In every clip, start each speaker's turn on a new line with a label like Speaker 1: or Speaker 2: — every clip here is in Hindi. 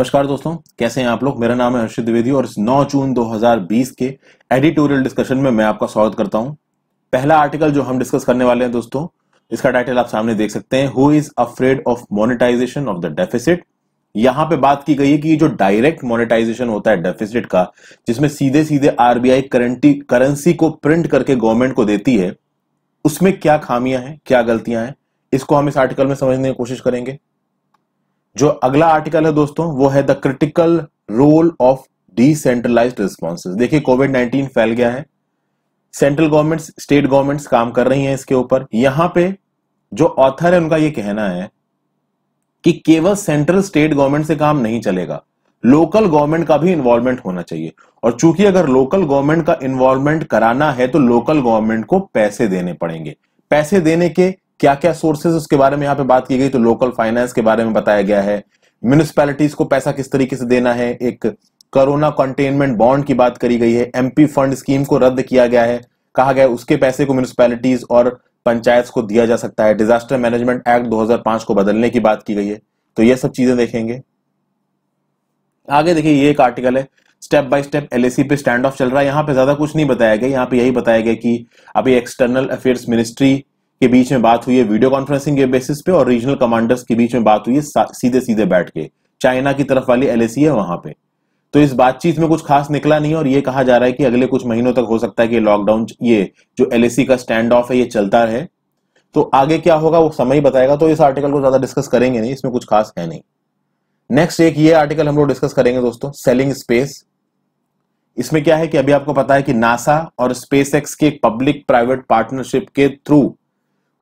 Speaker 1: नमस्कार दोस्तों कैसे हैं आप लोग मेरा नाम है हर्षित द्विवेदी और 9 जून 2020 के एडिटोरियल डिस्कशन में मैं आपका स्वागत करता हूं पहला आर्टिकल जो हम डिस्कस करने वाले हैं दोस्तों इसका टाइटल आप सामने देख सकते हैं who is afraid of monetization of the deficit यहां पे बात की गई है कि जो डायरेक्ट मोनिटाइजेशन होता है डेफिसिट का जिसमें सीधे सीधे आरबीआई करंटी करेंसी को प्रिंट करके गवर्नमेंट को देती है उसमें क्या खामियां हैं क्या गलतियां हैं इसको हम इस आर्टिकल में समझने की कोशिश करेंगे जो अगला आर्टिकल है दोस्तों वो है the critical role of decentralize responses देखिए कोविड 19 फैल गया है सेंट्रल गवर्नमेंट्स स्टेट गवर्नमेंट्स काम कर रही हैं इसके ऊपर यहां पे जो ऑथर है उनका ये कहना है कि केवल सेंट्रल स्टेट गवर्नमेंट से काम नहीं चलेगा लोकल गवर्नमेंट का भी इन्वॉल्वमेंट होना चाहिए और चूंकि अगर लोकल गवर्नमेंट का इन्वॉल्वमेंट कराना है तो लोकल गवर्नमेंट को पैसे देने पड़ेंगे पैसे देने के क्या क्या सोर्सेज उसके बारे में यहाँ पे बात की गई तो लोकल फाइनेंस के बारे में बताया गया है म्यूनिसपैलिटीज को पैसा किस तरीके से देना है एक कोरोना कंटेनमेंट बॉन्ड की बात करी गई है एमपी फंड स्कीम को रद्द किया गया है कहा गया उसके पैसे को म्यूनिसपैलिटीज और पंचायत को दिया जा सकता है डिजास्टर मैनेजमेंट एक्ट 2005 को बदलने की बात की गई है तो ये सब चीजें देखेंगे आगे देखिए ये एक आर्टिकल है स्टेप बाय स्टेप एलएसी पे स्टैंड ऑफ चल रहा है यहाँ पे ज्यादा कुछ नहीं बताया गया यहाँ पे यही बताया गया कि अभी एक्सटर्नल अफेयर्स मिनिस्ट्री के बीच में बात हुई है वीडियो कॉन्फ्रेंसिंग के बेसिस पे और रीजनल कमांडर्स के बीच में बात हुई है सीधे सीधे बैठ के चाइना की तरफ वाली एल है वहां पे तो इस बातचीत में कुछ खास निकला नहीं और ये कहा जा रहा है कि अगले कुछ महीनों तक हो सकता है कि लॉकडाउन ये जो एल का स्टैंड ऑफ है ये चलता रहे तो आगे क्या होगा वो समय ही बताएगा तो इस आर्टिकल को ज्यादा डिस्कस करेंगे नहीं इसमें कुछ खास है नहीं नेक्स्ट एक ये आर्टिकल हम लोग डिस्कस करेंगे दोस्तों सेलिंग स्पेस इसमें क्या है कि अभी आपको पता है कि नासा और स्पेस के पब्लिक प्राइवेट पार्टनरशिप के थ्रू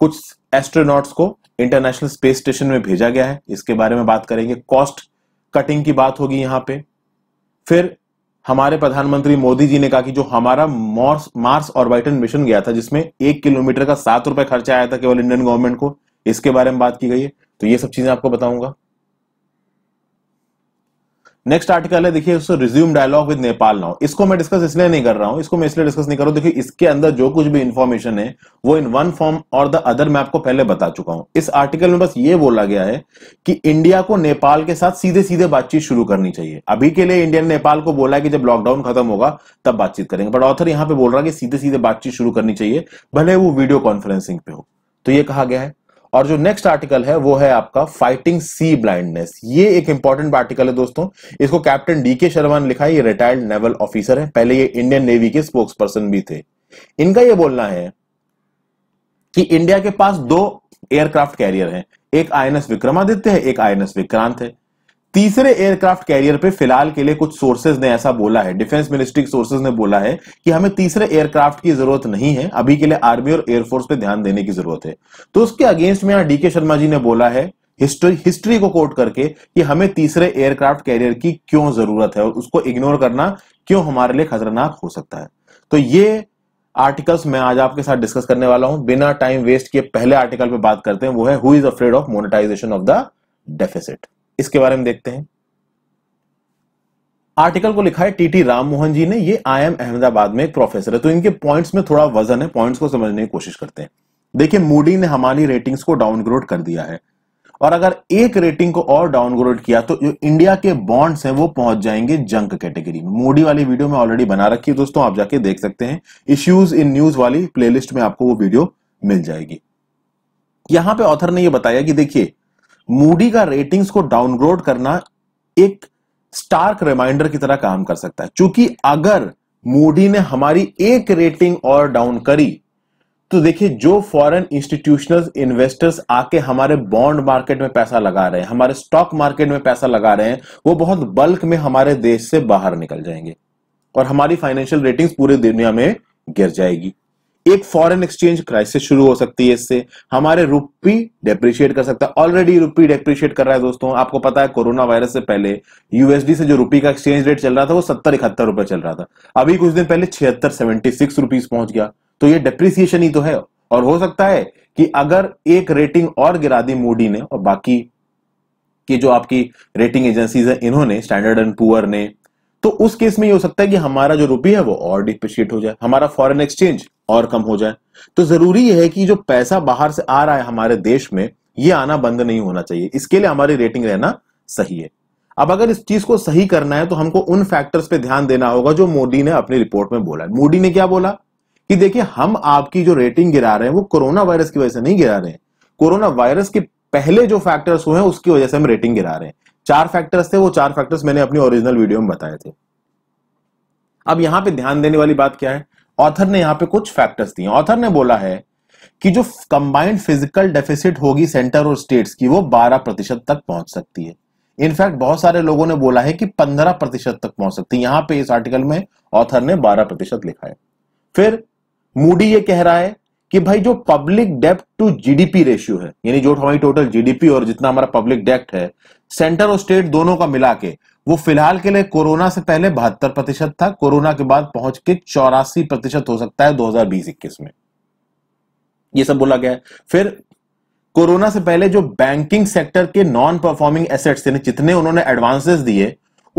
Speaker 1: कुछ एस्ट्रोनॉट्स को इंटरनेशनल स्पेस स्टेशन में भेजा गया है इसके बारे में बात करेंगे कॉस्ट कटिंग की बात होगी यहाँ पे फिर हमारे प्रधानमंत्री मोदी जी ने कहा कि जो हमारा मार्स मार्स ऑर्बिटन मिशन गया था जिसमें एक किलोमीटर का सात रुपए खर्चा आया था केवल इंडियन गवर्नमेंट को इसके बारे में बात की गई है तो ये सब चीजें आपको बताऊंगा नेक्स्ट आर्टिकल है देखिए उसको resume dialogue with Nepal now इसको मैं डिस्कस इसलिए नहीं कर रहा हूं इसको मैं इसलिए डिस्कस नहीं कर रहा हूं देखिए इसके अंदर जो कुछ भी इन्फॉर्मेशन है वो इन वन फॉर्म और द अदर मैं आपको पहले बता चुका हूं इस आर्टिकल में बस ये बोला गया है कि इंडिया को नेपाल के साथ सीधे सीधे बातचीत शुरू करनी चाहिए अभी के लिए इंडिया ने नेपाल को बोला है कि जब लॉकडाउन खत्म होगा तब बातचीत करेंगे बट ऑथर यहां पर बोल रहा है कि सीधे सीधे बातचीत शुरू करनी चाहिए भले वो वीडियो कॉन्फ्रेंसिंग पे हो तो ये कहा गया है और जो नेक्स्ट आर्टिकल है वो है आपका फाइटिंग सी ब्लाइंडनेस ये एक इंपॉर्टेंट आर्टिकल है दोस्तों इसको कैप्टन डी के शर्मा ने लिखा है ये रिटायर्ड नेवल ऑफिसर है पहले ये इंडियन नेवी के स्पोक्स पर्सन भी थे इनका ये बोलना है कि इंडिया के पास दो एयरक्राफ्ट कैरियर हैं एक आईएनएस विक्रमादित्य है एक आईएनएस विक्रांत है तीसरे एयरक्राफ्ट कैरियर पे फिलहाल के लिए कुछ सोर्सेज ने ऐसा बोला है डिफेंस मिनिस्ट्री के सोर्सेज ने बोला है कि हमें तीसरे एयरक्राफ्ट की जरूरत नहीं है अभी के लिए आर्मी और एयरफोर्स पे ध्यान देने की जरूरत है तो उसके अगेंस्ट में यहां डीके शर्मा जी ने बोला है हिस्ट्री हिस्ट्री को कोट करके कि हमें तीसरे एयरक्राफ्ट कैरियर की क्यों जरूरत है और उसको इग्नोर करना क्यों हमारे लिए खतरनाक हो सकता है तो ये आर्टिकल्स मैं आज आपके साथ डिस्कस करने वाला हूं बिना टाइम वेस्ट किए पहले आर्टिकल पे बात करते हैं वो है who is afraid of monetization of the deficit इसके बारे में देखते हैं आर्टिकल को लिखा है टीटी राममोहन जी ने ये आई एम अहमदाबाद में एक प्रोफेसर है तो इनके पॉइंट्स में थोड़ा वजन है पॉइंट्स को समझने की कोशिश करते हैं देखिए मूडी ने हमारी रेटिंग्स को डाउनग्रेड कर दिया है और अगर एक रेटिंग को और डाउनग्रेड किया तो जो इंडिया के बॉन्ड्स हैं वो पहुंच जाएंगे जंक कैटेगरी में मोडी वाली वीडियो में ऑलरेडी बना रखी है दोस्तों आप जाके देख सकते हैं इश्यूज इन न्यूज वाली प्लेलिस्ट में आपको वो वीडियो मिल जाएगी यहां पे ऑथर ने ये बताया कि देखिए मूडी का रेटिंग्स को डाउनग्रेड करना एक स्टार्क रिमाइंडर की तरह काम कर सकता है क्योंकि अगर मूडी ने हमारी एक रेटिंग और डाउन करी तो देखिए जो फॉरेन इंस्टीट्यूशनल इन्वेस्टर्स आके हमारे बॉन्ड मार्केट में पैसा लगा रहे हैं हमारे स्टॉक मार्केट में पैसा लगा रहे हैं वो बहुत बल्क में हमारे देश से बाहर निकल जाएंगे और हमारी फाइनेंशियल रेटिंग्स पूरी दुनिया में गिर जाएगी एक फॉरेन एक्सचेंज क्राइसिस शुरू हो सकती है इससे हमारे रुपी डेप्रिशिएट कर सकता है ऑलरेडी रुपी डेप्रिशिएट कर रहा है दोस्तों आपको पता है कोरोना वायरस से पहले यूएसडी से जो रुपी का एक्सचेंज रेट चल रहा था वो सत्तर इकहत्तर रुपए चल रहा था अभी कुछ दिन पहले छिहत्तर सेवेंटी सिक्स रुपीज पहुंच गया तो ये डेप्रिसिएशन ही तो है और हो सकता है कि अगर एक रेटिंग और गिरा दी मोडी ने और बाकी की जो आपकी रेटिंग एजेंसीज है इन्होंने स्टैंडर्ड एंड पुअर ने तो उस केस में ये हो सकता है कि हमारा जो रुपी है वो और डिप्रिशिएट हो जाए हमारा फॉरेन एक्सचेंज और कम हो जाए तो जरूरी है कि जो पैसा बाहर से आ रहा है हमारे देश में ये आना बंद नहीं होना चाहिए इसके लिए हमारी रेटिंग रहना सही है अब अगर इस चीज को सही करना है तो हमको उन फैक्टर्स पे ध्यान देना होगा जो मोदी ने अपनी रिपोर्ट में बोला मोदी ने क्या बोला कि देखिए हम आपकी जो रेटिंग गिरा रहे हैं वो कोरोना वायरस की वजह से नहीं गिरा रहे हैं कोरोना वायरस के पहले जो फैक्टर्स हुए हैं उसकी वजह से हम रेटिंग गिरा रहे हैं चार फैक्टर्स थे वो चार फैक्टर्स मैंने अपनी ओरिजिनल वीडियो में बताए थे अब यहां पे ध्यान देने वाली बात क्या है ऑथर ने यहां पे कुछ फैक्टर्स दिए ऑथर ने बोला है कि जो कंबाइंड फिजिकल डेफिसिट होगी सेंटर और स्टेट्स की वो 12 प्रतिशत तक पहुंच सकती है इनफैक्ट बहुत सारे लोगों ने बोला है कि 15 प्रतिशत तक पहुंच सकती है यहां पे इस आर्टिकल में ऑथर ने 12 प्रतिशत लिखा है फिर मूडी ये कह रहा है कि भाई जो पब्लिक डेप्ट टू जीडीपी रेशियो है यानी जो हमारी टोटल जीडीपी और जितना हमारा पब्लिक डेप्ट है सेंटर और स्टेट दोनों का मिला के वो फिलहाल के लिए कोरोना से पहले बहत्तर प्रतिशत था कोरोना के बाद पहुंच के चौरासी प्रतिशत हो सकता है 2020-21 में ये सब बोला गया है फिर कोरोना से पहले जो बैंकिंग सेक्टर के नॉन परफॉर्मिंग एसेट्स थे जितने उन्होंने एडवांसेस दिए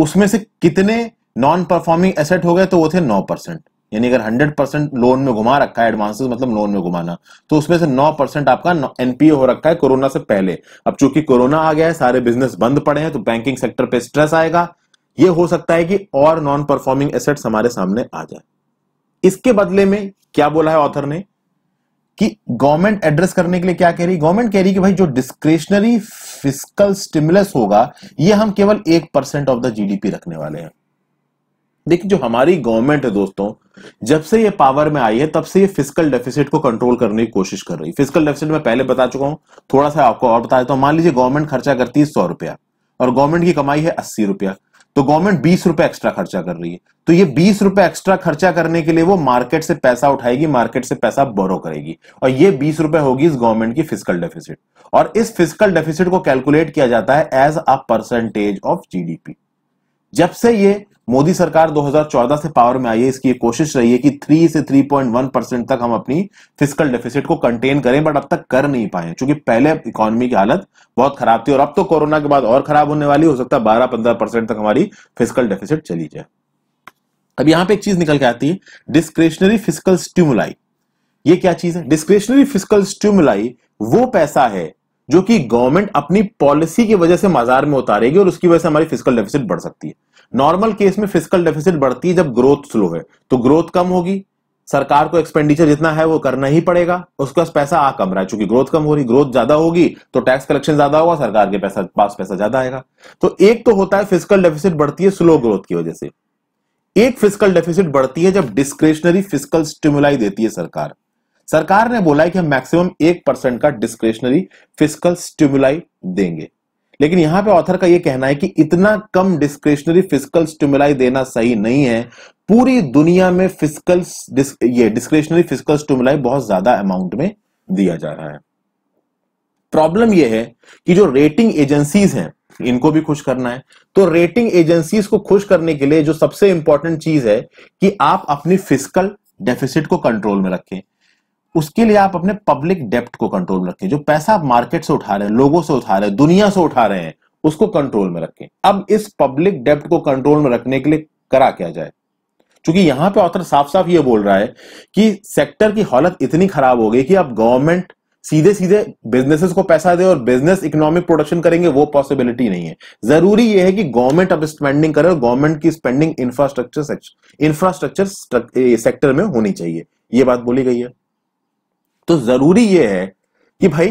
Speaker 1: उसमें से कितने नॉन परफॉर्मिंग एसेट हो गए तो वो थे नौ परसेंट यानी अगर 100 परसेंट लोन में घुमा रखा है एडवांसेस मतलब लोन में घुमाना तो उसमें से 9 परसेंट आपका एनपीए हो रखा है कोरोना से पहले अब चूंकि कोरोना आ गया है सारे बिजनेस बंद पड़े हैं तो बैंकिंग सेक्टर पे स्ट्रेस आएगा ये हो सकता है कि और नॉन परफॉर्मिंग एसेट्स हमारे सामने आ जाए इसके बदले में क्या बोला है ऑथर ने कि गवर्नमेंट एड्रेस करने के लिए क्या कह रही गवर्नमेंट कह रही कि भाई जो डिस्क्रिशनरी फिजिकल स्टिमुलस होगा ये हम केवल एक परसेंट ऑफ द जीडीपी रखने वाले हैं देखिए जो हमारी गवर्नमेंट है दोस्तों जब से ये पावर में आई है तब से ये फिजिकल डेफिसिट को कंट्रोल करने की कोशिश कर रही है फिजिकल डेफिसिट में पहले बता चुका हूं थोड़ा सा आपको और बता देता हूं मान लीजिए गवर्नमेंट खर्चा करती है सौ रुपया और गवर्नमेंट की कमाई है अस्सी रुपया तो गवर्नमेंट बीस रुपए एक्स्ट्रा खर्चा कर रही है तो ये बीस रुपए एक्स्ट्रा खर्चा करने के लिए वो मार्केट से पैसा उठाएगी मार्केट से पैसा बोरो करेगी और ये बीस रुपए होगी इस गवर्नमेंट की फिजिकल डेफिसिट और इस फिजिकल डेफिसिट को कैलकुलेट किया जाता है as a percentage of GDP जब से ये मोदी सरकार 2014 से पावर में आई है इसकी कोशिश रही है कि 3 से 3.1 परसेंट तक हम अपनी फिजिकल डेफिसिट को कंटेन करें बट अब तक कर नहीं पाए क्योंकि पहले इकोनॉमी की हालत बहुत खराब थी और अब तो कोरोना के बाद और खराब होने वाली हो सकता है बारह पंद्रह परसेंट तक हमारी फिजिकल डेफिसिट चली जाए अब यहां पर एक चीज निकल के आती है डिस्क्रिप्शनरी फिजिकल स्ट्यूमलाई ये क्या चीज है डिस्क्रिप्शनरी फिजिकल स्ट्यूमलाई वो पैसा है जो कि गवर्नमेंट अपनी पॉलिसी की वजह से बाजार में उतारेगी और उसकी वजह से हमारी फिजिकल डेफिसिट बढ़ सकती है नॉर्मल केस में फिजिकल डेफिसिट बढ़ती है जब ग्रोथ स्लो है तो ग्रोथ कम होगी सरकार को एक्सपेंडिचर जितना है वो करना ही पड़ेगा उसके पास पैसा आ कम रहा है चूंकि ग्रोथ कम हो रही ग्रोथ ज्यादा होगी तो टैक्स कलेक्शन ज्यादा होगा सरकार के पैसा पास पैसा ज्यादा आएगा तो एक तो होता है फिजिकल डेफिसिट बढ़ती है स्लो ग्रोथ की वजह से एक फिजिकल डेफिसिट बढ़ती है जब डिस्क्रिशनरी फिजिकल स्टिमुलाई देती है सरकार सरकार ने बोला है कि हम मैक्सिमम एक परसेंट का डिस्क्रिशनरी फिजिकल स्टिमुलाई देंगे लेकिन यहां पे ऑथर का यह कहना है कि इतना कम डिस्क्रिशनरी फिजिकल स्टिमुलाई देना सही नहीं है पूरी दुनिया में फिजिकल ये डिस्क्रिशनरी फिजिकल स्टिमुलाई बहुत ज्यादा अमाउंट में दिया जा रहा है प्रॉब्लम यह है कि जो रेटिंग एजेंसीज हैं इनको भी खुश करना है तो रेटिंग एजेंसीज को खुश करने के लिए जो सबसे इंपॉर्टेंट चीज है कि आप अपनी फिजिकल डेफिसिट को कंट्रोल में रखें उसके लिए आप अपने पब्लिक डेप्ट को कंट्रोल में रखें जो पैसा आप मार्केट से उठा रहे हैं लोगों से उठा रहे हैं दुनिया से उठा रहे हैं उसको कंट्रोल में रखें अब इस पब्लिक डेप्ट को कंट्रोल में रखने के लिए करा क्या जाए क्योंकि यहां पे ऑथर साफ साफ ये बोल रहा है कि सेक्टर की हालत इतनी खराब हो गई कि अब गवर्नमेंट सीधे सीधे बिजनेसेस को पैसा दे और बिजनेस इकोनॉमिक प्रोडक्शन करेंगे वो पॉसिबिलिटी नहीं है जरूरी यह है कि गवर्नमेंट अब स्पेंडिंग करे और गवर्नमेंट की स्पेंडिंग इंफ्रास्ट्रक्चर इंफ्रास्ट्रक्चर सेक्टर में होनी चाहिए यह बात बोली गई है तो जरूरी यह है कि भाई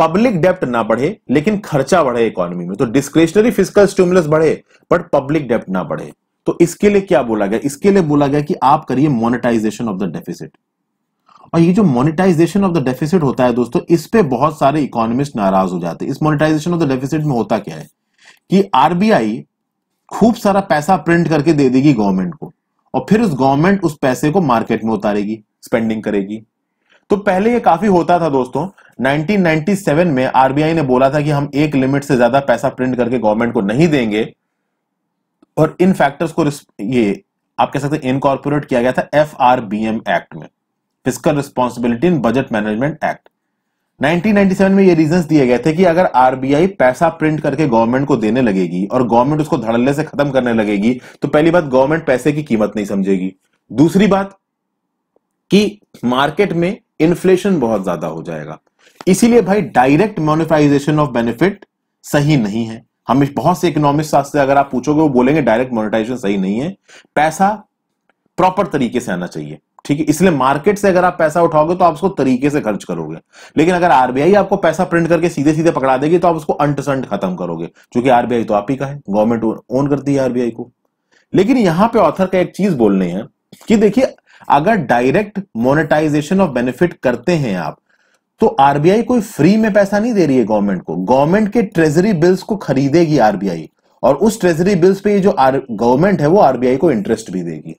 Speaker 1: पब्लिक डेप्ट ना बढ़े लेकिन खर्चा बढ़े इकोनॉमी में तो डिस्क्रिशनरी फिजिकल स्टिमुलस बढ़े बट पब्लिक डेप्ट ना बढ़े तो इसके लिए क्या बोला गया इसके लिए बोला गया कि आप करिए मोनेटाइजेशन ऑफ द डेफिसिट और ये जो मोनेटाइजेशन ऑफ द डेफिसिट होता है दोस्तों इस पे बहुत सारे इकोनॉमिस्ट नाराज हो जाते हैं इस मोनेटाइजेशन ऑफ द डेफिसिट में होता क्या है कि आरबीआई खूब सारा पैसा प्रिंट करके दे देगी गवर्नमेंट को और फिर उस गवर्नमेंट उस पैसे को मार्केट में उतारेगी स्पेंडिंग करेगी तो पहले ये काफी होता था दोस्तों 1997 में आरबीआई ने बोला था कि हम एक लिमिट से ज्यादा पैसा प्रिंट करके गवर्नमेंट को नहीं देंगे और इन फैक्टर्स को ये आप कह सकते हैं इनकॉर्पोरेट किया गया था एफ एक्ट में physical responsibility in budget management act 1997 में ये रीजन दिए गए थे कि अगर आरबीआई पैसा प्रिंट करके गवर्नमेंट को देने लगेगी और गवर्नमेंट उसको धड़ल्ले से खत्म करने लगेगी तो पहली बात गवर्नमेंट पैसे की कीमत नहीं समझेगी दूसरी बात कि मार्केट में इन्फ्लेशन बहुत ज्यादा हो जाएगा इसीलिए भाई डायरेक्ट मोनिटाइजेशन ऑफ बेनिफिट सही नहीं है हम बहुत से इकोनॉमिक से अगर आप पूछोगे वो बोलेंगे डायरेक्ट मोनिटाइजेशन सही नहीं है पैसा प्रॉपर तरीके से आना चाहिए ठीक है इसलिए मार्केट से अगर आप पैसा उठाओगे तो आप उसको तरीके से खर्च करोगे लेकिन अगर आरबीआई आपको पैसा प्रिंट करके सीधे सीधे पकड़ा देगी तो आप उसको अंटसंट खत्म करोगे क्योंकि आरबीआई तो आप ही का है गवर्नमेंट ओन करती है आरबीआई को लेकिन यहां पे ऑथर का एक चीज बोलने हैं कि देखिए अगर डायरेक्ट मोनेटाइजेशन ऑफ बेनिफिट करते हैं आप तो आरबीआई कोई फ्री में पैसा नहीं दे रही है गवर्नमेंट को गवर्नमेंट के ट्रेजरी बिल्स को खरीदेगी आरबीआई और उस ट्रेजरी बिल्स पे ये जो गवर्नमेंट है वो आरबीआई को इंटरेस्ट भी देगी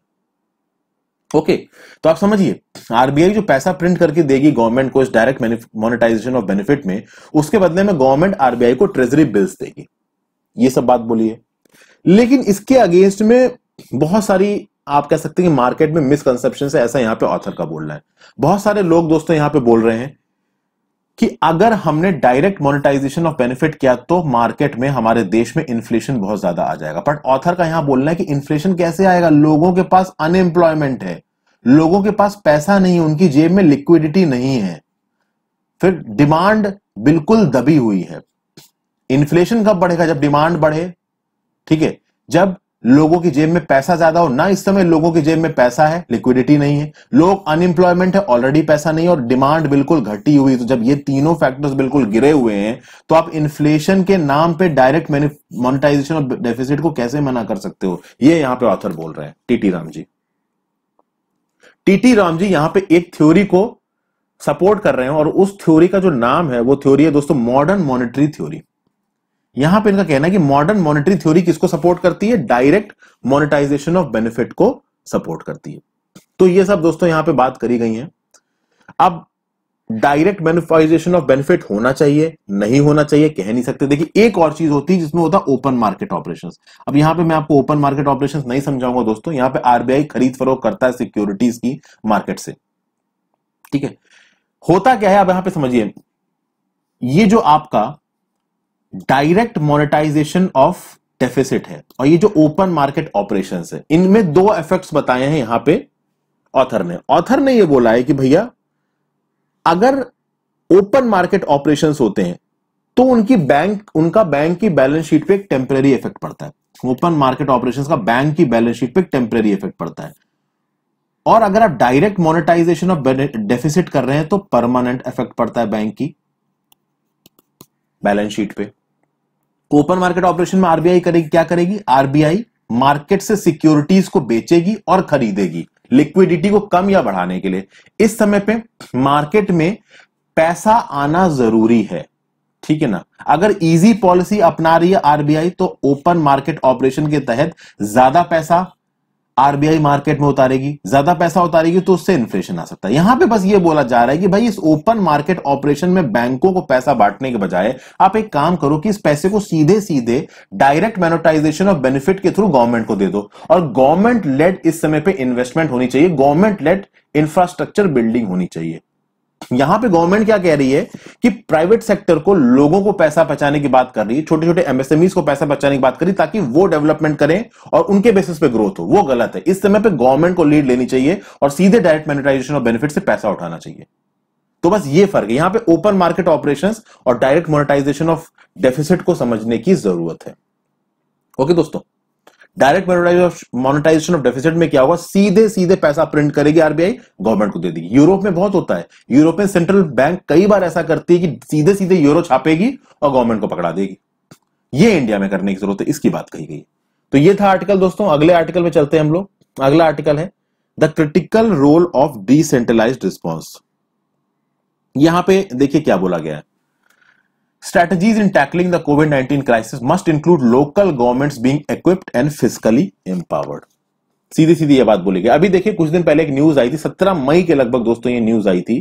Speaker 1: ओके okay, तो आप समझिए आरबीआई जो पैसा प्रिंट करके देगी गवर्नमेंट को इस डायरेक्ट मोनेटाइजेशन ऑफ बेनिफिट में उसके बदले में गवर्नमेंट आरबीआई को ट्रेजरी बिल्स देगी ये सब बात बोलिए लेकिन इसके अगेंस्ट में बहुत सारी आप कह सकते हैं कि मार्केट में मिसकंसेप्शन से ऐसा यहां पे ऑथर का बोलना है बहुत सारे लोग दोस्तों यहां पे बोल रहे हैं कि अगर हमने डायरेक्ट मोनेटाइजेशन ऑफ बेनिफिट किया तो मार्केट में हमारे देश में इन्फ्लेशन बहुत ज्यादा आ जाएगा बट ऑथर का यहां बोलना है कि इन्फ्लेशन कैसे आएगा लोगों के पास अनएम्प्लॉयमेंट है लोगों के पास पैसा नहीं है उनकी जेब में लिक्विडिटी नहीं है फिर डिमांड बिल्कुल दबी हुई है इन्फ्लेशन कब बढ़ेगा जब डिमांड बढ़े ठीक है जब लोगों की जेब में पैसा ज्यादा हो ना इस समय लोगों की जेब में पैसा है लिक्विडिटी नहीं है लोग अनएम्प्लॉयमेंट है ऑलरेडी पैसा नहीं और डिमांड बिल्कुल घटी हुई तो जब ये तीनों फैक्टर्स बिल्कुल गिरे हुए हैं तो आप इन्फ्लेशन के नाम पे डायरेक्ट मोनिटाइजेशन और डेफिसिट को कैसे मना कर सकते हो ये यहां पे ऑथर बोल रहे हैं टीटी राम जी टीटी राम जी यहां पे एक थ्योरी को सपोर्ट कर रहे हैं और उस थ्योरी का जो नाम है वो थ्योरी है दोस्तों मॉडर्न मॉनिटरी थ्योरी यहां पे इनका कहना है कि मॉडर्न मॉनेटरी थ्योरी किसको सपोर्ट करती है डायरेक्ट मोनेटाइजेशन ऑफ बेनिफिट को सपोर्ट करती है तो ये सब दोस्तों यहां पे बात करी गई है अब डायरेक्ट बेनिफाइजेशन ऑफ बेनिफिट होना चाहिए नहीं होना चाहिए कह नहीं सकते देखिए एक और चीज होती है जिसमें होता है ओपन मार्केट ऑपरेशन अब यहां पे मैं आपको ओपन मार्केट ऑपरेशन नहीं समझाऊंगा दोस्तों यहां पे आरबीआई खरीद फरोख करता है सिक्योरिटीज की मार्केट से ठीक है होता क्या है अब यहां पे समझिए ये जो आपका डायरेक्ट मोनेटाइजेशन ऑफ डेफिसिट है और ये जो ओपन मार्केट ऑपरेशन है इनमें दो इफेक्ट्स बताए हैं यहां पे ऑथर ने ऑथर ने ये बोला है कि भैया अगर ओपन मार्केट ऑपरेशन होते हैं तो उनकी बैंक उनका बैंक की बैलेंस शीट पे एक टेम्परेरी इफेक्ट पड़ता है ओपन मार्केट ऑपरेशन का बैंक की बैलेंस शीट पे एक टेम्परेरी इफेक्ट पड़ता है और अगर आप डायरेक्ट मोनेटाइजेशन ऑफ डेफिसिट कर रहे हैं तो परमानेंट इफेक्ट पड़ता है बैंक की बैलेंस शीट पे ओपन मार्केट ऑपरेशन में आरबीआई करेगी क्या करेगी आरबीआई मार्केट से सिक्योरिटीज को बेचेगी और खरीदेगी लिक्विडिटी को कम या बढ़ाने के लिए इस समय पे मार्केट में पैसा आना जरूरी है ठीक है ना अगर इजी पॉलिसी अपना रही है आरबीआई तो ओपन मार्केट ऑपरेशन के तहत ज्यादा पैसा आरबीआई मार्केट में उतारेगी ज्यादा पैसा उतारेगी तो उससे इन्फ्लेशन आ सकता है यहां पे बस ये बोला जा रहा है कि भाई इस ओपन मार्केट ऑपरेशन में बैंकों को पैसा बांटने के बजाय आप एक काम करो कि इस पैसे को सीधे सीधे डायरेक्ट मेनोटाइजेशन ऑफ बेनिफिट के थ्रू गवर्नमेंट को दे दो और गवर्नमेंट लेट इस समय पर इन्वेस्टमेंट होनी चाहिए गवर्नमेंट लेट इंफ्रास्ट्रक्चर बिल्डिंग होनी चाहिए यहां पे गवर्नमेंट क्या कह रही है कि प्राइवेट सेक्टर को लोगों को पैसा बचाने की बात कर रही है छोटे छोटे एमएसएमई को पैसा बचाने की बात कर रही ताकि वो डेवलपमेंट करें और उनके बेसिस पे ग्रोथ हो वो गलत है इस समय पे गवर्नमेंट को लीड लेनी चाहिए और सीधे डायरेक्ट मोनिटाइजेशन और बेनिफिट से पैसा उठाना चाहिए तो बस ये फर्क है यहां पर ओपन मार्केट ऑपरेशन और डायरेक्ट मोनिटाइजेशन ऑफ डेफिसिट को समझने की जरूरत है ओके दोस्तों डायरेक्ट मोनिटाइजेशन ऑफ डेफिसिट में क्या होगा सीधे सीधे पैसा प्रिंट करेगी आरबीआई गवर्नमेंट को दे देगी यूरोप में बहुत होता है यूरोप में सेंट्रल बैंक कई बार ऐसा करती है कि सीधे सीधे यूरो छापेगी और गवर्नमेंट को पकड़ा देगी ये इंडिया में करने की जरूरत है इसकी बात कही गई तो ये था आर्टिकल दोस्तों अगले आर्टिकल में चलते हैं हम लोग अगला आर्टिकल है the critical role of decentralise response यहां पे देखिए क्या बोला गया है Strategies in tackling the COVID-19 crisis must include local governments being equipped and fiscally empowered. सीधी सीधी ये बात बोली अभी देखिए कुछ दिन पहले एक न्यूज आई थी सत्रह मई के लगभग दोस्तों ये न्यूज आई थी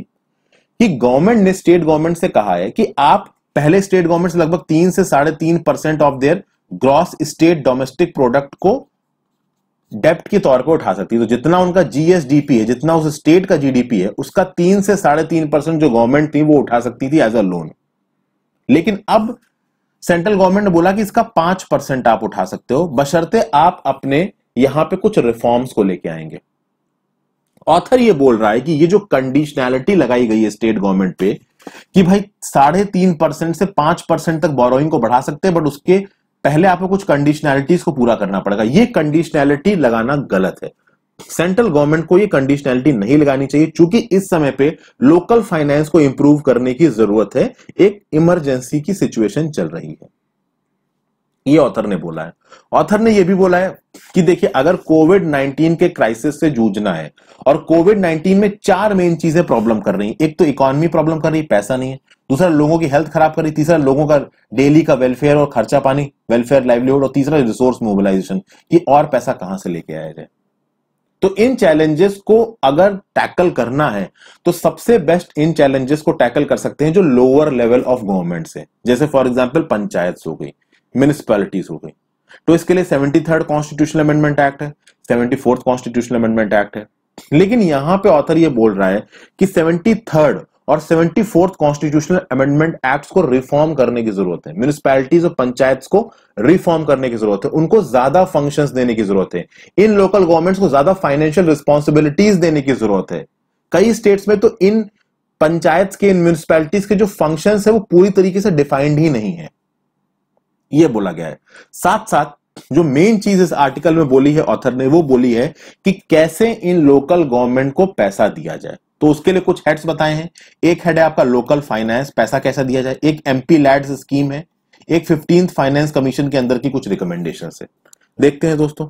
Speaker 1: कि गवर्नमेंट ने स्टेट गवर्नमेंट से कहा है कि आप पहले स्टेट गवर्नमेंट लगभग तीन से साढ़े तीन percent of their gross state domestic product को डेप्ट के तौर पर उठा सकती है तो जितना उनका जीएसडीपी है जितना उस स्टेट का जीडीपी है उसका तीन से साढ़े तीन परसेंट जो गवर्नमेंट थी वो उठा सकती थी एज अ लोन लेकिन अब सेंट्रल गवर्नमेंट ने बोला कि इसका पांच परसेंट आप उठा सकते हो बशर्ते आप अपने यहां पे कुछ रिफॉर्म्स को लेके आएंगे ऑथर ये बोल रहा है कि ये जो कंडीशनैलिटी लगाई गई है स्टेट गवर्नमेंट पे कि भाई साढ़े तीन परसेंट से पांच परसेंट तक बोरोइंग को बढ़ा सकते हैं बट उसके पहले आपको कुछ कंडीशनैलिटीज को पूरा करना पड़ेगा ये कंडीशनैलिटी लगाना गलत है सेंट्रल गवर्नमेंट को ये कंडीशनैलिटी नहीं लगानी चाहिए क्योंकि इस समय पे लोकल फाइनेंस को इंप्रूव करने की जरूरत है एक इमरजेंसी की सिचुएशन चल रही है ये ऑथर ने बोला है ऑथर ने ये भी बोला है कि देखिए अगर कोविड 19 के क्राइसिस से जूझना है और कोविड 19 में चार मेन चीजें प्रॉब्लम तो कर रही है एक तो इकोनॉमी प्रॉब्लम कर रही पैसा नहीं है दूसरा लोगों की हेल्थ खराब कर रही तीसरा लोगों का डेली का वेलफेयर और खर्चा पानी वेलफेयर लाइवलीहुड और तीसरा रिसोर्स मोबिलाइजेशन ये और पैसा कहां से लेके आया जाए तो इन चैलेंजेस को अगर टैकल करना है तो सबसे बेस्ट इन चैलेंजेस को टैकल कर सकते हैं जो लोअर लेवल ऑफ गवर्नमेंट से जैसे फॉर एग्जाम्पल पंचायत हो गई म्यूनिसपैलिटीज हो गई तो इसके लिए seventy third constitutional amendment act है seventy fourth constitutional amendment act है लेकिन यहां पे ऑथर ये बोल रहा है कि सेवेंटी थर्ड और seventy fourth constitutional amendment act को रिफॉर्म करने की जरूरत है म्यूनिसपैलिटीज और पंचायत को रिफॉर्म करने की जरूरत है उनको ज्यादा फंक्शन देने की जरूरत है इन लोकल गवर्नमेंट्स को ज्यादा फाइनेंशियल रिस्पॉन्सिबिलिटीज देने की जरूरत है कई स्टेट्स में तो इन पंचायत के इन म्यूनिसपैलिटीज के जो फंक्शन है वो पूरी तरीके से डिफाइंड ही नहीं है ये बोला गया है साथ साथ जो मेन चीज इस आर्टिकल में बोली है ऑथर ने वो बोली है कि कैसे इन लोकल गवर्नमेंट को पैसा दिया जाए तो उसके लिए कुछ हेड्स बताए हैं एक हेड है आपका लोकल फाइनेंस पैसा कैसा दिया जाए एक एमपी लैड्स स्कीम है एक फिफ्टींथ फाइनेंस कमीशन के अंदर की कुछ रिकमेंडेशन है देखते हैं दोस्तों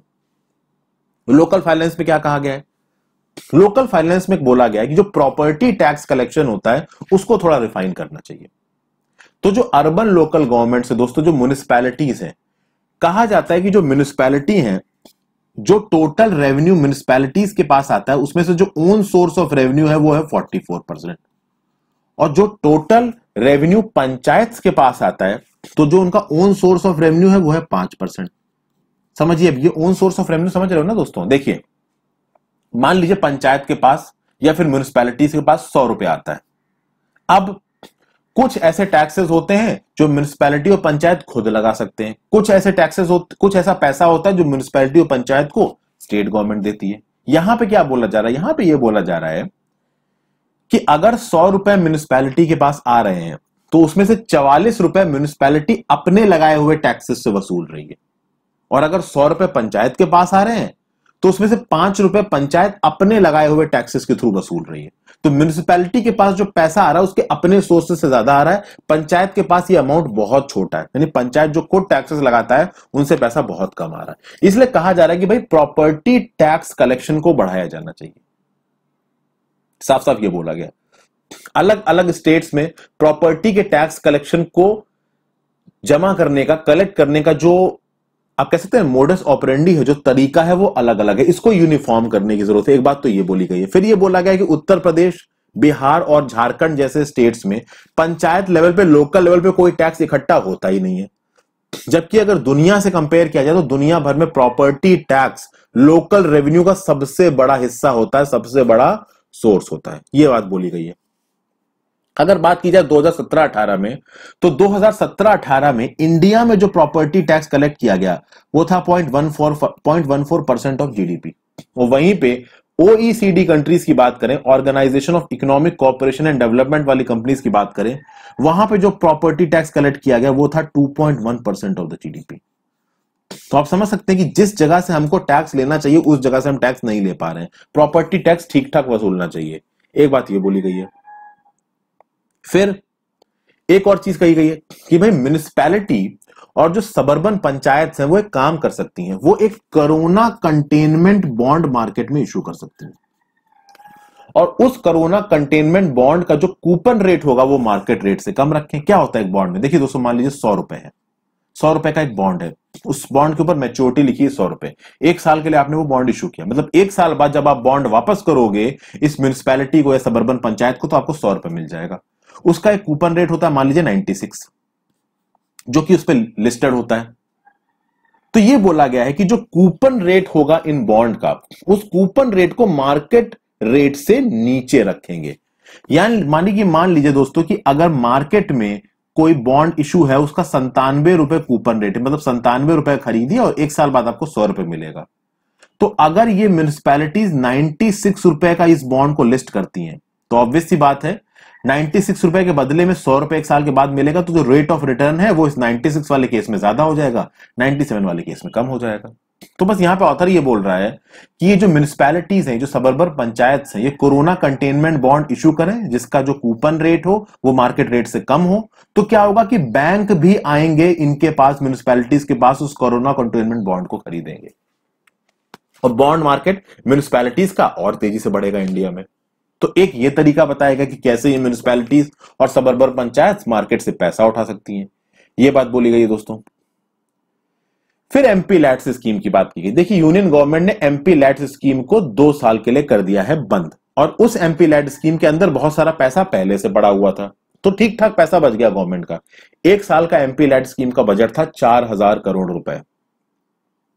Speaker 1: लोकल फाइनेंस में क्या कहा गया है लोकल फाइनेंस में बोला गया है कि जो प्रॉपर्टी टैक्स कलेक्शन होता है उसको थोड़ा रिफाइन करना चाहिए तो जो अर्बन लोकल गवर्नमेंट से दोस्तों जो म्यूनिसपैलिटीज हैं कहा जाता है कि जो म्यूनिसपैलिटी हैं जो टोटल रेवेन्यू म्यूनिसपैलिटीज के पास आता है उसमें से जो ओन सोर्स ऑफ रेवेन्यू है वो है 44 परसेंट और जो टोटल रेवेन्यू पंचायत के पास आता है तो जो उनका ओन सोर्स ऑफ रेवेन्यू है वो है पांच परसेंट समझिए अब ये ओन सोर्स ऑफ रेवेन्यू समझ रहे हो ना दोस्तों देखिए मान लीजिए पंचायत के पास या फिर म्यूनिसपैलिटीज के पास सौ रुपया आता है अब कुछ ऐसे टैक्सेस होते हैं जो म्यूनिसपैलिटी और पंचायत खुद लगा सकते हैं कुछ ऐसे टैक्सेस कुछ ऐसा पैसा होता है जो म्यूनिसपैलिटी और पंचायत को स्टेट गवर्नमेंट देती है यहां पे क्या बोला जा रहा है यहां पे यह बोला जा रहा है कि अगर सौ रुपए म्यूनिसपैलिटी के पास आ रहे हैं तो उसमें से चवालीस रुपए म्यूनिसपैलिटी अपने लगाए हुए टैक्सेस से वसूल रही है और अगर सौ रुपए पंचायत के पास आ रहे हैं तो उसमें से पांच रुपए पंचायत अपने लगाए हुए टैक्सेस के थ्रू वसूल रही है तो म्यूनिसपैलिटी के पास जो पैसा आ रहा है उसके अपने सोर्स से ज्यादा आ रहा है पंचायत के पास ये अमाउंट बहुत छोटा है यानी पंचायत जो खुद टैक्सेस लगाता है उनसे पैसा बहुत कम आ रहा है इसलिए कहा जा रहा है कि भाई प्रॉपर्टी टैक्स कलेक्शन को बढ़ाया जाना चाहिए साफ साफ ये बोला गया अलग अलग स्टेट्स में प्रॉपर्टी के टैक्स कलेक्शन को जमा करने का कलेक्ट करने का जो आप कह सकते हैं मोडस ऑपरेंडी है जो तरीका है वो अलग अलग है इसको यूनिफॉर्म करने की जरूरत है एक बात तो ये बोली गई है फिर ये बोला गया कि उत्तर प्रदेश बिहार और झारखंड जैसे स्टेट्स में पंचायत लेवल पे लोकल लेवल पे कोई टैक्स इकट्ठा होता ही नहीं है जबकि अगर दुनिया से कंपेयर किया जाए तो दुनिया भर में प्रॉपर्टी टैक्स लोकल रेवेन्यू का सबसे बड़ा हिस्सा होता है सबसे बड़ा सोर्स होता है ये बात बोली गई है अगर बात की जाए 2017-18 में तो 2017-18 में इंडिया में जो प्रॉपर्टी टैक्स कलेक्ट किया गया वो था point one four point one four percent of GDP और वहीं पे ओईसीडी कंट्रीज e की बात करें organisation of economic cooperation and development वाली कंपनीज की बात करें वहां पे जो प्रॉपर्टी टैक्स कलेक्ट किया गया वो था 2.1 परसेंट ऑफ द जीडीपी तो आप समझ सकते हैं कि जिस जगह से हमको टैक्स लेना चाहिए उस जगह से हम टैक्स नहीं ले पा रहे हैं प्रॉपर्टी टैक्स ठीक ठाक वसूलना चाहिए एक बात ये बोली गई है फिर एक और चीज कही गई है कि भाई म्यूनिसपैलिटी और जो सबर्बन पंचायत है वो एक काम कर सकती हैं वो एक कोरोना कंटेनमेंट बॉन्ड मार्केट में इशू कर सकती हैं और उस कोरोना कंटेनमेंट बॉन्ड का जो कूपन रेट होगा वो मार्केट रेट से कम रखें क्या होता है एक बॉन्ड में देखिए दोस्तों मान लीजिए सौ रुपए है सौ रुपए का एक बॉन्ड है उस बॉन्ड के ऊपर मेच्योरिटी लिखी है सौ रुपए एक साल के लिए आपने वो बॉन्ड इशू किया मतलब एक साल बाद जब आप बॉन्ड वापस करोगे इस म्यूनिसपैलिटी को या सबर्बन पंचायत को तो आपको सौ रुपए मिल जाएगा उसका एक कूपन रेट होता है मान लीजिए 96 जो कि उस पर लिस्टेड होता है तो ये बोला गया है कि जो कूपन रेट होगा इन बॉन्ड का उस कूपन रेट को मार्केट रेट से नीचे रखेंगे यानी मानी कि मान लीजिए दोस्तों कि अगर मार्केट में कोई बॉन्ड इशू है उसका संतानवे रुपए कूपन रेट मतलब संतानवे रुपए खरीदिए और एक साल बाद आपको सौ रुपए मिलेगा तो अगर ये म्यूनिस्पैलिटीज नाइनटी सिक्स रुपए का इस बॉन्ड को लिस्ट करती हैं तो ऑब्वियस सी बात है नाइन्टी सिक्स रुपए के बदले में सौ रुपए एक साल के बाद मिलेगा तो जो रेट ऑफ रिटर्न है वो इस नाइन्टी सिक्स वाले केस में ज्यादा हो जाएगा नाइन्टी सेवन वाले केस में कम हो जाएगा तो बस यहां पे ऑथर ये बोल रहा है कि ये जो म्यूनिस्पैलिटीज हैं जो सबर्बर पंचायत हैं ये कोरोना कंटेनमेंट बॉन्ड इशू करें जिसका जो कूपन रेट हो वो मार्केट रेट से कम हो तो क्या होगा कि बैंक भी आएंगे इनके पास म्यूनिस्पैलिटीज के पास उस कोरोना कंटेनमेंट बॉन्ड को खरीदेंगे और बॉन्ड मार्केट म्यूनिस्पैलिटीज का और तेजी से बढ़ेगा इंडिया में तो एक ये तरीका बताएगा कि कैसे ये म्यूनिसपैलिटीज और सबर्बर पंचायत मार्केट से पैसा उठा सकती हैं ये बात बोली गई दोस्तों फिर एमपी लैट्स स्कीम की बात की गई देखिए यूनियन गवर्नमेंट ने एमपी लैट्स स्कीम को दो साल के लिए कर दिया है बंद और उस एमपी लैट स्कीम के अंदर बहुत सारा पैसा पहले से पड़ा हुआ था तो ठीक ठाक पैसा बच गया गवर्नमेंट का एक साल का एमपी लैट स्कीम का बजट था चार हजार करोड़ रुपए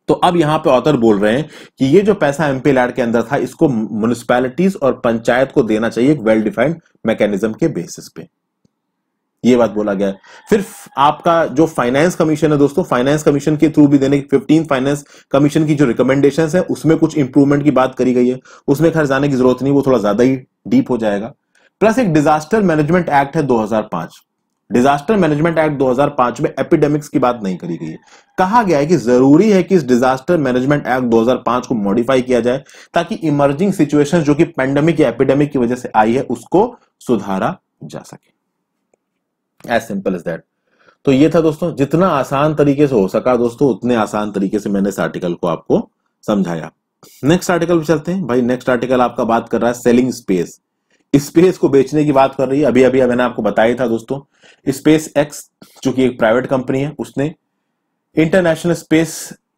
Speaker 1: तो अब यहां पे ऑथर बोल रहे हैं कि ये जो पैसा एमपी लैड के अंदर था इसको म्यूनिसपैलिटीज और पंचायत को देना चाहिए एक वेल डिफाइंड मैकेनिज्म के बेसिस पे ये बात बोला गया है फिर आपका जो फाइनेंस कमीशन है दोस्तों फाइनेंस कमीशन के थ्रू भी देने की फिफ्टीन फाइनेंस कमीशन की जो रिकमेंडेशन है उसमें कुछ इंप्रूवमेंट की बात करी गई है उसमें खर्च जाने की जरूरत नहीं वो थोड़ा ज्यादा ही डीप हो जाएगा प्लस एक डिजास्टर मैनेजमेंट एक्ट है दो डिजास्टर मैनेजमेंट एक्ट 2005 में एपिडेमिक्स की बात नहीं करी गई है कहा गया है कि जरूरी है कि इस डिजास्टर मैनेजमेंट एक्ट 2005 को मॉडिफाई किया जाए ताकि इमर्जिंग सिचुएशंस जो कि पेंडेमिक या एपिडेमिक की वजह से आई है उसको सुधारा जा सके एज सिंपल इज दैट तो ये था दोस्तों जितना आसान तरीके से हो सका दोस्तों उतने आसान तरीके से मैंने इस आर्टिकल को आपको समझाया नेक्स्ट आर्टिकल पे चलते हैं भाई नेक्स्ट आर्टिकल आपका बात कर रहा है सेलिंग स्पेस स्पेस को बेचने की बात कर रही है अभी अभी मैंने आपको बताया था दोस्तों स्पेस एक्स जो कि एक प्राइवेट कंपनी है उसने इंटरनेशनल स्पेस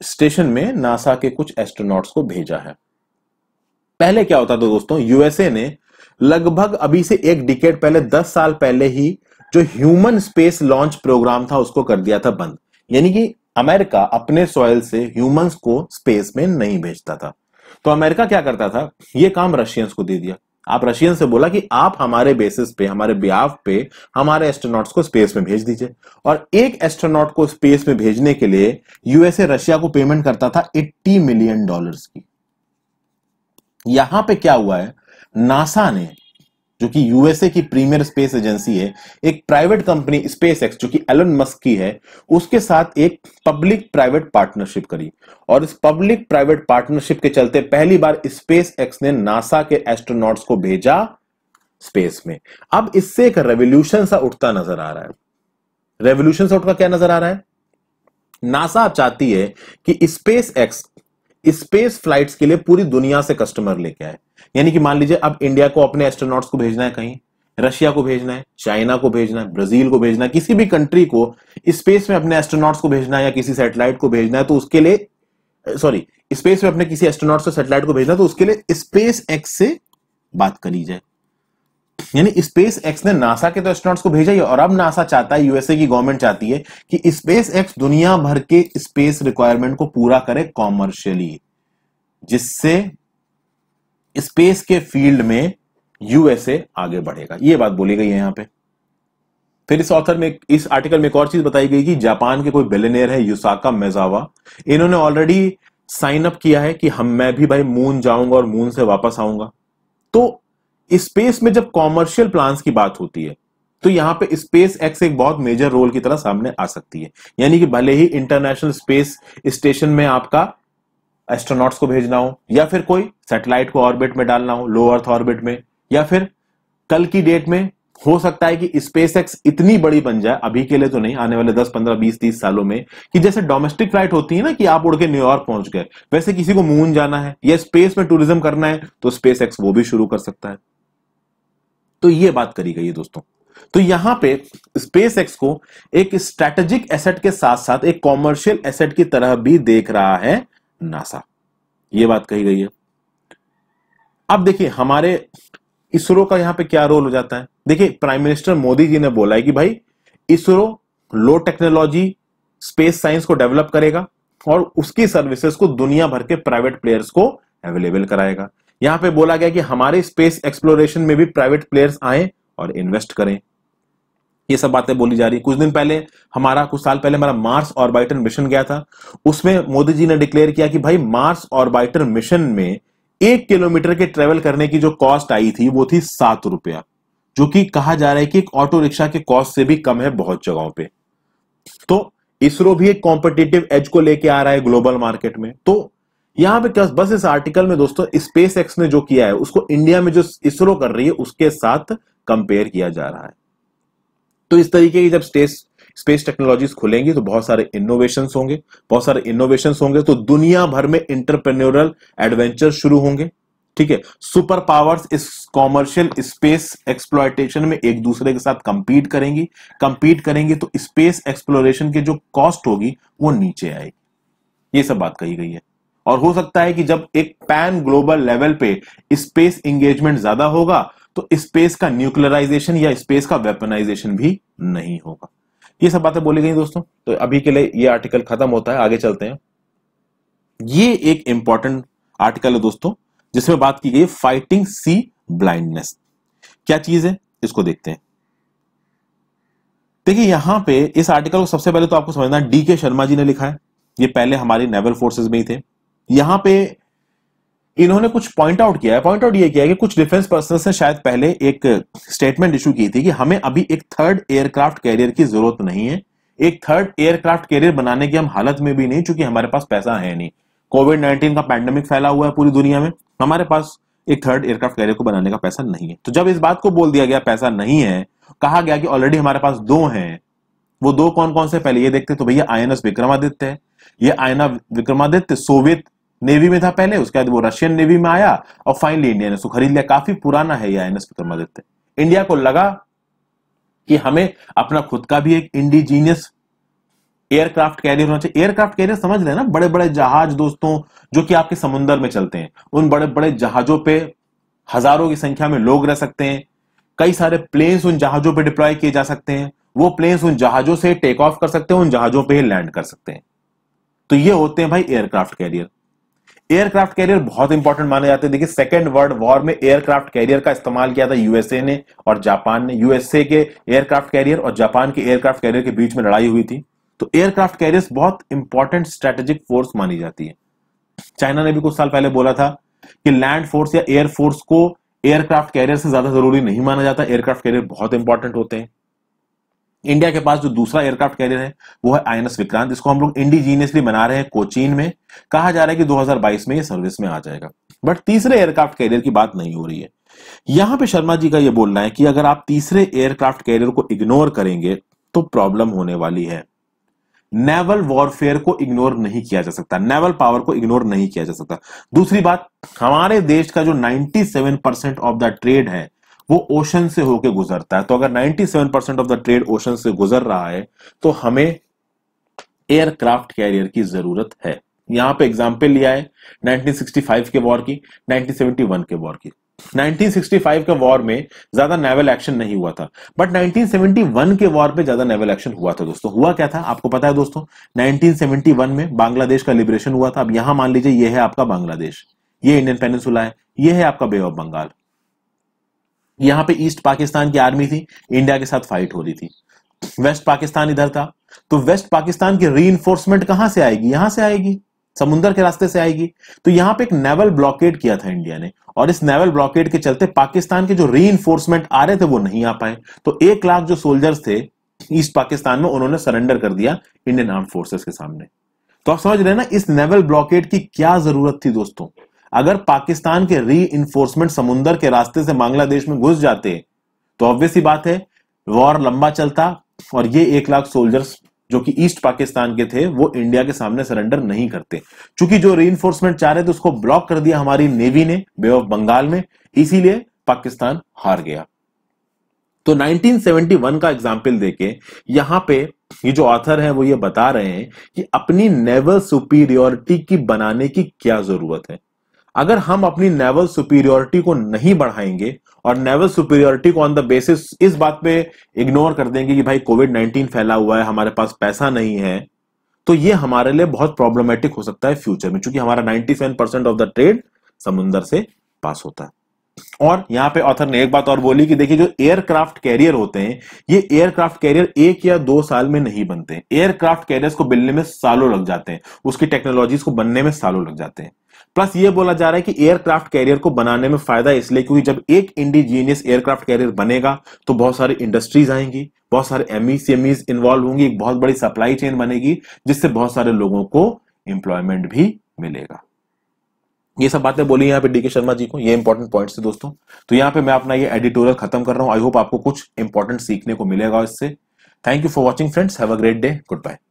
Speaker 1: स्टेशन में नासा के कुछ एस्ट्रोनॉट्स को भेजा है पहले क्या होता था दोस्तों यूएसए ने लगभग अभी से एक डिकेट पहले दस साल पहले ही जो ह्यूमन स्पेस लॉन्च प्रोग्राम था उसको कर दिया था बंद यानी कि अमेरिका अपने सॉयल से ह्यूमंस को स्पेस में नहीं भेजता था तो अमेरिका क्या करता था यह काम रशियंस को दे दिया आप रशियन से बोला कि आप हमारे बेसिस पे हमारे ब्याव पे हमारे एस्ट्रोनॉट्स को स्पेस में भेज दीजिए और एक एस्ट्रोनॉट को स्पेस में भेजने के लिए यूएसए रशिया को पेमेंट करता था 80 मिलियन डॉलर्स की यहां पे क्या हुआ है नासा ने जो कि यूएसए की प्रीमियर स्पेस एजेंसी है एक प्राइवेट कंपनी स्पेस एक्स जो कि एलन मस्क की है उसके साथ एक पब्लिक प्राइवेट पार्टनरशिप करी और इस पब्लिक प्राइवेट पार्टनरशिप के चलते पहली बार स्पेस एक्स ने नासा के एस्ट्रोनॉट्स को भेजा स्पेस में अब इससे एक रेवोल्यूशन सा उठता नजर आ रहा है रेवोल्यूशन सा उठता क्या नजर आ रहा है नासा चाहती है कि स्पेस एक्स स्पेस फ्लाइट्स के लिए पूरी दुनिया से कस्टमर लेके आए यानी कि मान लीजिए अब इंडिया को अपने एस्ट्रोनॉट्स को भेजना है कहीं रशिया को भेजना है चाइना को भेजना है ब्राजील को भेजना है किसी भी कंट्री को स्पेस में अपने एस्ट्रोनॉट्स को भेजना है या किसी सैटेलाइट को भेजना है तो उसके लिए सॉरी स्पेस में अपने किसी एस्ट्रोनॉट्स को सैटेलाइट को भेजना है तो उसके लिए स्पेस एक्स से बात करी जाए यानी स्पेस एक्स ने नासा के तो एस्ट्रोनॉट्स को भेजा ही और अब नासा चाहता है यूएसए की गवर्नमेंट चाहती है कि स्पेस एक्स दुनिया भर के स्पेस रिक्वायरमेंट को पूरा करे कॉमर्शियली जिससे स्पेस के फील्ड में यूएसए आगे बढ़ेगा ये बात बोली गई है यहां पे फिर इस ऑथर में इस आर्टिकल में एक और चीज बताई गई कि जापान के कोई बिलेनियर है युसाका मेजावा इन्होंने ऑलरेडी साइन अप किया है कि हम मैं भी भाई मून जाऊंगा और मून से वापस आऊंगा तो स्पेस में जब कॉमर्शियल प्लान्स की बात होती है तो यहां पे स्पेस एक्स एक बहुत मेजर रोल की तरह सामने आ सकती है यानी कि भले ही इंटरनेशनल स्पेस स्टेशन में आपका एस्ट्रोनॉट्स को भेजना हो या फिर कोई सैटेलाइट को ऑर्बिट में डालना हो लो अर्थ ऑर्बिट में या फिर कल की डेट में हो सकता है कि स्पेस एक्स इतनी बड़ी बन जाए अभी के लिए तो नहीं आने वाले 10, 15, 20, 30 सालों में कि जैसे डोमेस्टिक फ्लाइट होती है ना कि आप उड़ के न्यूयॉर्क पहुंच गए वैसे किसी को मून जाना है या स्पेस में टूरिज्म करना है तो स्पेस एक्स वो भी शुरू कर सकता है तो ये बात करी गई है दोस्तों तो यहां पे स्पेस एक्स को एक स्ट्रेटेजिक एसेट के साथ साथ एक कॉमर्शियल एसेट की तरह भी देख रहा है नासा ये बात कही गई है अब देखिए हमारे इसरो का यहां पे क्या रोल हो जाता है देखिए प्राइम मिनिस्टर मोदी जी ने बोला है कि भाई ISRO low technology space science को डेवलप करेगा और उसकी सर्विसेज को दुनिया भर के प्राइवेट प्लेयर्स को अवेलेबल कराएगा यहां पे बोला गया कि हमारे स्पेस एक्सप्लोरेशन में भी प्राइवेट प्लेयर्स आए और इन्वेस्ट करें ये सब बातें बोली जा रही कुछ दिन पहले हमारा कुछ साल पहले हमारा मार्स ऑर्बाइटर मिशन गया था उसमें मोदी जी ने डिक्लेयर किया कि भाई मार्स ऑर्बाइटर मिशन में एक किलोमीटर के ट्रेवल करने की जो कॉस्ट आई थी वो थी सात रुपया जो कि कहा जा रहा है कि एक ऑटो रिक्शा के कॉस्ट से भी कम है बहुत जगहों पे तो इसरो भी एक कॉम्पिटेटिव एज को लेके आ रहा है ग्लोबल मार्केट में तो यहां पे क्या बस इस आर्टिकल में दोस्तों स्पेस एक्स ने जो किया है उसको इंडिया में जो इसरो कर रही है उसके साथ कंपेयर किया जा रहा है तो इस तरीके की जब स्टेस स्पेस टेक्नोलॉजीज खुलेंगी तो बहुत सारे इनोवेशन होंगे बहुत सारे इनोवेशन होंगे तो दुनिया भर में इंटरप्रेन्योरल एडवेंचर शुरू होंगे ठीक है सुपर पावर्स इस कॉमर्शियल स्पेस एक्सप्लोइटेशन में एक दूसरे के साथ कंपीट करेंगी कंपीट करेंगी तो स्पेस एक्सप्लोरेशन की जो कॉस्ट होगी वो नीचे आएगी ये सब बात कही गई है और हो सकता है कि जब एक पैन ग्लोबल लेवल पे स्पेस एंगेजमेंट ज्यादा होगा तो स्पेस का न्यूक्लियराइजेशन या स्पेस का वेपनाइजेशन भी नहीं होगा ये सब बातें बोली गई दोस्तों तो अभी के लिए ये आर्टिकल खत्म होता है आगे चलते हैं ये एक इंपॉर्टेंट आर्टिकल है दोस्तों जिसमें बात की गई फाइटिंग सी ब्लाइंडनेस क्या चीज है इसको देखते हैं देखिए यहां पे इस आर्टिकल को सबसे पहले तो आपको समझना डी के शर्मा जी ने लिखा है ये पहले हमारी नेवल फोर्सेस में ही थे यहां पे इन्होंने कुछ पॉइंट आउट किया है पॉइंट आउट ये किया है कि कुछ डिफेंस पर्सनल ने शायद पहले एक स्टेटमेंट इशू की थी कि हमें अभी एक थर्ड एयरक्राफ्ट कैरियर की जरूरत नहीं है एक थर्ड एयरक्राफ्ट कैरियर बनाने की हम हालत में भी नहीं चूंकि हमारे पास पैसा है नहीं कोविड नाइन्टीन का पैंडेमिक फैला हुआ है पूरी दुनिया में हमारे पास एक थर्ड एयरक्राफ्ट कैरियर को बनाने का पैसा नहीं है तो जब इस बात को बोल दिया गया पैसा नहीं है कहा गया कि ऑलरेडी हमारे पास दो हैं वो दो कौन कौन से पहले ये देखते तो भैया आई एन एस विक्रमादित्य है ये आयना विक्रमादित्य सोवियत नेवी में था पहले उसके बाद वो रशियन नेवी में आया और फाइनली इंडिया ने उसको खरीद लिया काफी पुराना है ये I N S Vikramaditya India को लगा कि हमें अपना खुद का भी एक इंडिजीनियस एयरक्राफ्ट कैरियर होना चाहिए एयरक्राफ्ट कैरियर समझ रहे ना बड़े बड़े जहाज दोस्तों जो कि आपके समुंदर में चलते हैं उन बड़े बड़े जहाजों पे हजारों की संख्या में लोग रह सकते हैं कई सारे प्लेन्स उन जहाजों पे डिप्लॉय किए जा सकते हैं वो प्लेन्स उन जहाजों से टेक ऑफ कर सकते हैं उन जहाजों पे ही लैंड कर सकते हैं तो ये होते हैं भाई एयरक्राफ्ट कैरियर एयरक्राफ्ट कैरियर बहुत इंपॉर्टेंट माने जाते हैं देखिए सेकेंड वर्ल्ड वॉर में एयरक्राफ्ट कैरियर का इस्तेमाल किया था यूएसए ने और जापान ने यूएसए के एयरक्राफ्ट कैरियर और जापान के एयरक्राफ्ट कैरियर के बीच में लड़ाई हुई थी तो एयरक्राफ्ट कैरियर बहुत इंपॉर्टेंट स्ट्रेटेजिक फोर्स मानी जाती है चाइना ने भी कुछ साल पहले बोला था कि लैंड फोर्स या एयर फोर्स को एयरक्राफ्ट कैरियर से ज्यादा जरूरी नहीं माना जाता एयरक्राफ्ट कैरियर बहुत इंपॉर्टेंट होते हैं इंडिया के पास जो दूसरा एयरक्राफ्ट कैरियर है वो है आईएनएस विक्रांत जिसको हम लोग इंडिजीनियसली बना रहे हैं कोचीन में कहा जा रहा है कि 2022 में ये सर्विस में आ जाएगा बट तीसरे एयरक्राफ्ट कैरियर की बात नहीं हो रही है यहां पे शर्मा जी का ये बोलना है कि अगर आप तीसरे एयरक्राफ्ट कैरियर को इग्नोर करेंगे तो प्रॉब्लम होने वाली है नेवल वॉरफेयर को इग्नोर नहीं किया जा सकता नेवल पावर को इग्नोर नहीं किया जा सकता दूसरी बात हमारे देश का जो 97 परसेंट ऑफ द ट्रेड है वो ओशन से होके गुजरता है तो अगर 97 percent of the trade ocean से गुजर रहा है तो हमें एयरक्राफ्ट कैरियर की जरूरत है यहां पे एग्जाम्पल लिया है 1965 के वॉर की 1971 के वॉर की 1965 के वॉर में ज्यादा नेवल एक्शन नहीं हुआ था बट 1971 के वॉर में ज्यादा नेवल एक्शन हुआ था दोस्तों हुआ क्या था आपको पता है दोस्तों 1971 में बांग्लादेश का लिबरेशन हुआ था अब यहां मान लीजिए यह है आपका बांग्लादेश ये इंडियन पेनिसुला है यह है आपका बे ऑफ बंगाल यहां पे ईस्ट पाकिस्तान की आर्मी थी इंडिया के साथ फाइट हो रही थी वेस्ट पाकिस्तान इधर था तो वेस्ट पाकिस्तान की री इन्फोर्समेंट कहां से आएगी यहां से आएगी समुद्र के रास्ते से आएगी तो यहां पे एक नेवल ब्लॉकेट किया था इंडिया ने और इस नेवल ब्लॉकेट के चलते पाकिस्तान के जो री इन्फोर्समेंट आ रहे थे वो नहीं आ पाए तो एक लाख जो सोल्जर्स थे ईस्ट पाकिस्तान में उन्होंने सरेंडर कर दिया इंडियन आर्म फोर्सेस के सामने तो आप समझ रहे हैं ना इस नेवल ब्लॉकेट की क्या जरूरत थी दोस्तों अगर पाकिस्तान के री इन्फोर्समेंट समुन्दर के रास्ते से बांग्लादेश में घुस जाते तो ऑब्वियस ही बात है वॉर लंबा चलता और ये एक लाख सोल्जर्स जो कि ईस्ट पाकिस्तान के थे वो इंडिया के सामने सरेंडर नहीं करते क्योंकि जो री इन्फोर्समेंट चाह रहे थे उसको ब्लॉक कर दिया हमारी नेवी ने बे ऑफ बंगाल में इसीलिए पाकिस्तान हार गया तो 1971 का एग्जाम्पल देके यहां पे ये जो ऑथर है वो ये बता रहे हैं कि अपनी नेवल सुपीरियोरिटी की बनाने की क्या जरूरत है अगर हम अपनी नेवल सुपीरियोरिटी को नहीं बढ़ाएंगे और नेवल सुपीरियोरिटी को ऑन द बेसिस इस बात पे इग्नोर कर देंगे कि भाई कोविड नाइन्टीन फैला हुआ है हमारे पास पैसा नहीं है तो ये हमारे लिए बहुत प्रॉब्लमेटिक हो सकता है फ्यूचर में क्योंकि हमारा seven percent of the trade समुन्दर से पास होता है और यहाँ पे ऑथर ने एक बात और बोली कि देखिए जो एयरक्राफ्ट कैरियर होते हैं ये एयरक्राफ्ट कैरियर एक या दो साल में नहीं बनते एयरक्राफ्ट कैरियर्स को बनने में सालों लग जाते हैं उसकी टेक्नोलॉजीज को बनने में सालों लग जाते हैं प्लस ये बोला जा रहा है कि एयरक्राफ्ट कैरियर को बनाने में फायदा इसलिए क्योंकि जब एक इंडिजीनियस एयरक्राफ्ट कैरियर बनेगा तो बहुत सारी इंडस्ट्रीज आएंगी बहुत सारे एम ईज इन्वॉल्व होंगी एक बहुत बड़ी सप्लाई चेन बनेगी जिससे बहुत सारे लोगों को एम्प्लॉयमेंट भी मिलेगा ये सब बातें बोली यहाँ पे डीके शर्मा जी को ये इंपॉर्टेंट पॉइंट्स थे दोस्तों तो यहाँ पे मैं अपना ये एडिटोरियल खत्म कर रहा हूँ आई होप आपको कुछ इंपॉर्टेंट सीखने को मिलेगा इससे thank you for watching friends have a great day good bye